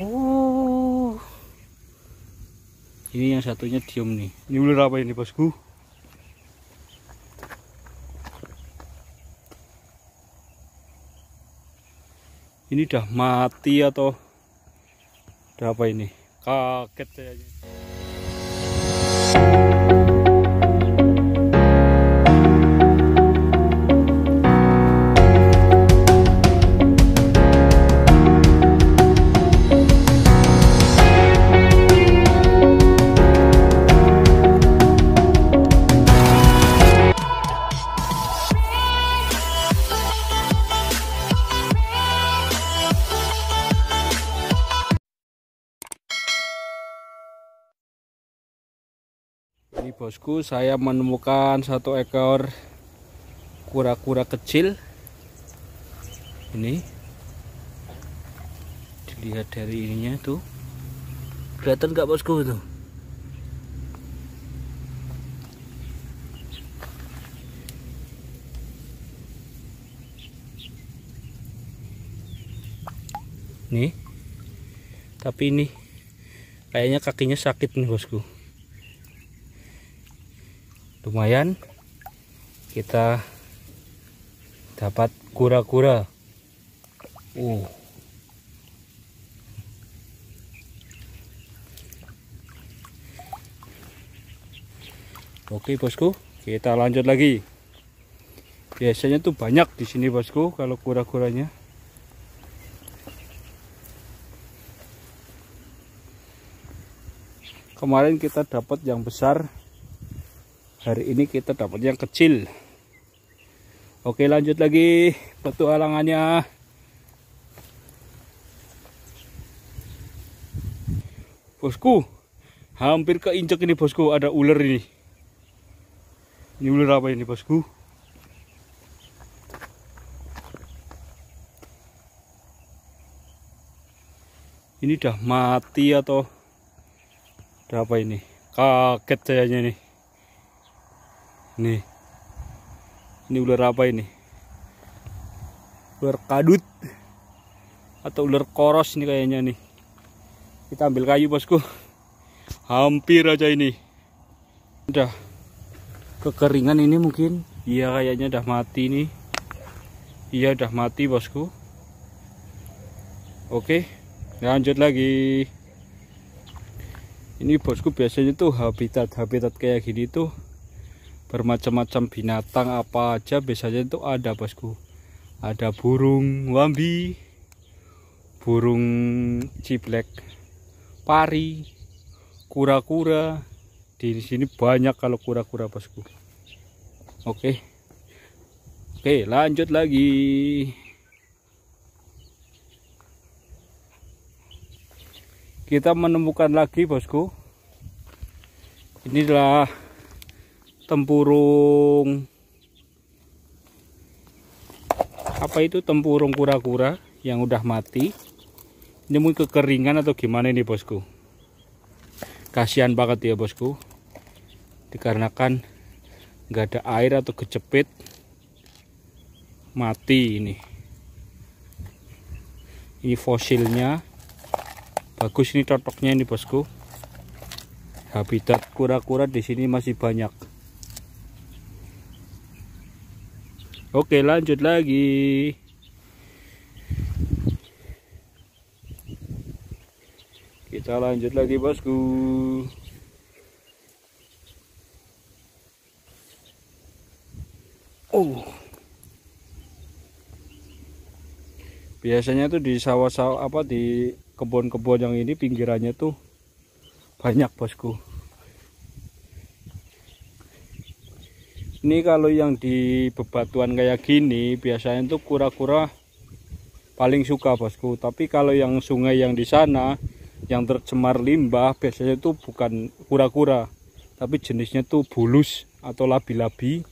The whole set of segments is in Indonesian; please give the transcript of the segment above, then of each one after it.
Oh. Ini yang satunya diem nih. Ini ular apa ini, Bosku? Ini udah mati atau udah apa ini? Kaget saya. bosku saya menemukan satu ekor kura-kura kecil ini dilihat dari ininya tuh kelihatan nggak bosku itu nih tapi ini kayaknya kakinya sakit nih bosku lumayan kita dapat kura-kura uh Oke bosku, kita lanjut lagi. Biasanya tuh banyak di sini bosku kalau kura-kuranya. Kemarin kita dapat yang besar hari ini kita dapat yang kecil oke lanjut lagi petualangannya bosku hampir keinjak ini bosku ada ular ini ini ular apa ini bosku ini udah mati atau udah apa ini kaget saya ini. Nih. Ini ular apa ini? Ular kadut. Atau ular koros nih kayaknya nih. Kita ambil kayu, Bosku. Hampir aja ini. Udah kekeringan ini mungkin. Iya kayaknya udah mati nih. Iya udah mati, Bosku. Oke, lanjut lagi ini bosku biasanya tuh habitat habitat kayak gini tuh bermacam-macam binatang apa aja biasanya itu ada bosku ada burung wambi burung ciblek pari kura-kura di sini banyak kalau kura-kura bosku oke oke lanjut lagi kita menemukan lagi bosku inilah tempurung apa itu tempurung kura-kura yang udah mati nyemui kekeringan atau gimana ini bosku kasihan banget ya bosku dikarenakan nggak ada air atau kecepit mati ini ini fosilnya bagus ini cocoknya ini bosku habitat kura-kura di sini masih banyak Oke lanjut lagi Kita lanjut lagi bosku Oh Biasanya tuh di sawah-sawah apa di kebun-kebun yang ini pinggirannya tuh banyak bosku ini kalau yang di bebatuan kayak gini biasanya itu kura-kura paling suka bosku tapi kalau yang sungai yang di sana yang tercemar limbah biasanya itu bukan kura-kura tapi jenisnya tuh bulus atau labi-labi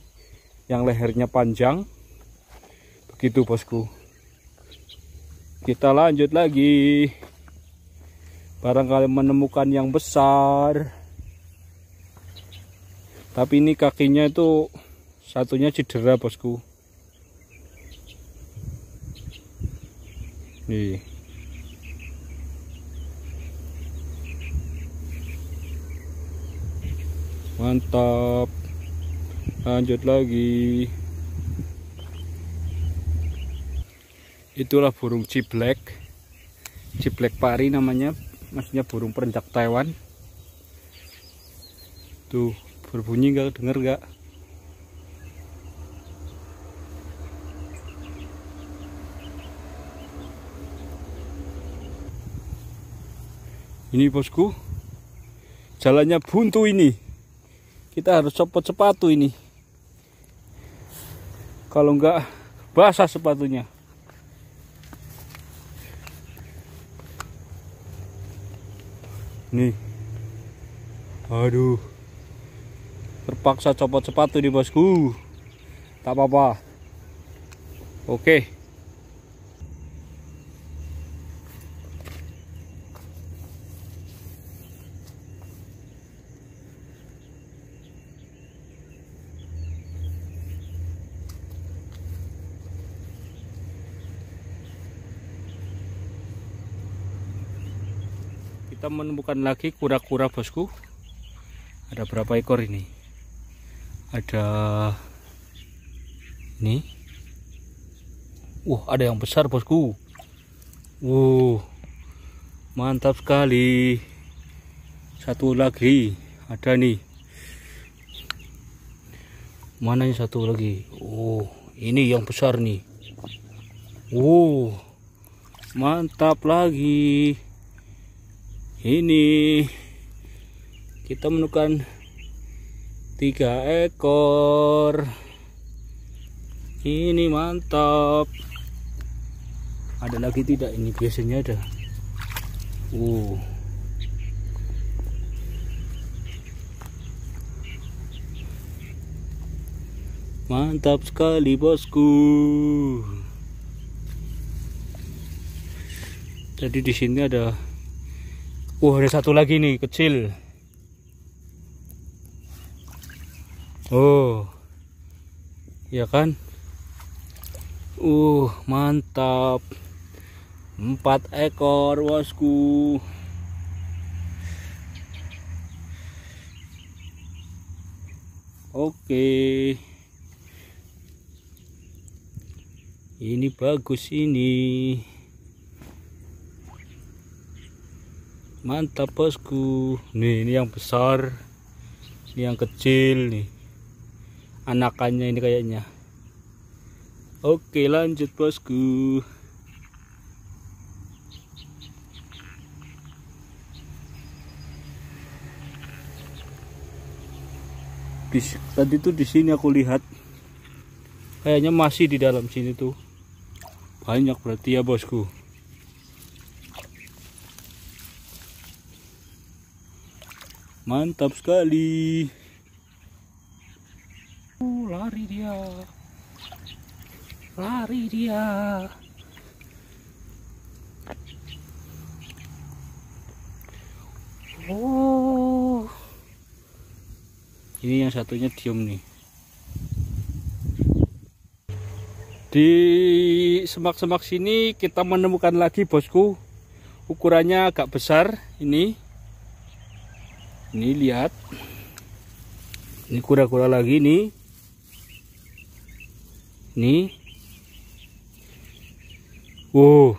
yang lehernya panjang begitu bosku kita lanjut lagi barangkali menemukan yang besar tapi ini kakinya itu satunya cedera bosku nih mantap lanjut lagi itulah burung ciblek ciblek pari namanya maksudnya burung perenjak Taiwan tuh berbunyi gak denger gak ini bosku jalannya buntu ini kita harus copot sepatu ini kalau enggak basah sepatunya nih aduh terpaksa copot sepatu di bosku tak apa-apa oke kita menemukan lagi kura-kura bosku ada berapa ekor ini ada ini wah ada yang besar bosku wow mantap sekali satu lagi ada nih mana yang satu lagi oh ini yang besar nih wow mantap lagi ini kita menemukan tiga ekor ini mantap ada lagi tidak ini biasanya ada uh mantap sekali bosku jadi di sini ada uh ada satu lagi nih kecil Oh, ya kan? Uh, mantap. Empat ekor bosku. Oke. Ini bagus ini. Mantap bosku. Nih, ini yang besar. Ini yang kecil nih anakannya ini kayaknya oke lanjut bosku di, tadi tuh di sini aku lihat kayaknya masih di dalam sini tuh banyak berarti ya bosku mantap sekali dia lari dia oh ini yang satunya diem nih di semak-semak sini kita menemukan lagi bosku ukurannya agak besar ini ini lihat ini kura-kura lagi nih ini, Wow. Oh,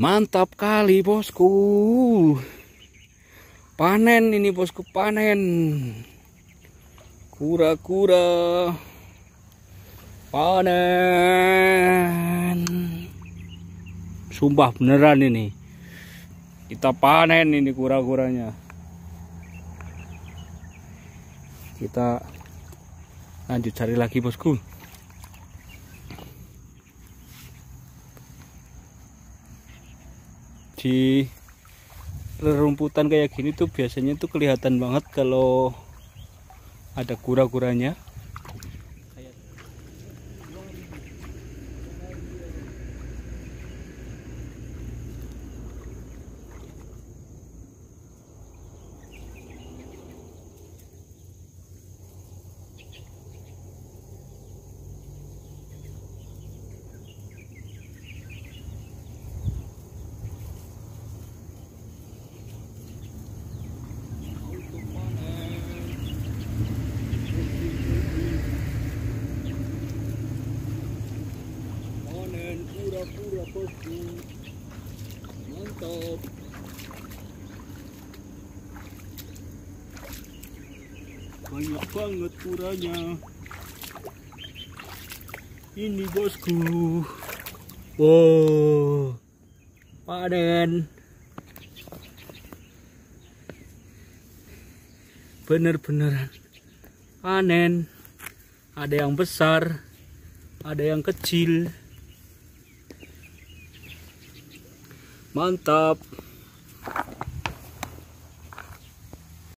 mantap kali, Bosku. Panen ini, Bosku, panen. Kura-kura. Panen. Sumpah beneran ini. Kita panen ini kura-kuranya. Kita lanjut cari lagi, Bosku. di rerumputan kayak gini tuh biasanya tuh kelihatan banget kalau ada kura-kuranya Bosku, mantap banyak banget kuranya ini bosku wow panen bener bener panen ada yang besar ada yang kecil mantap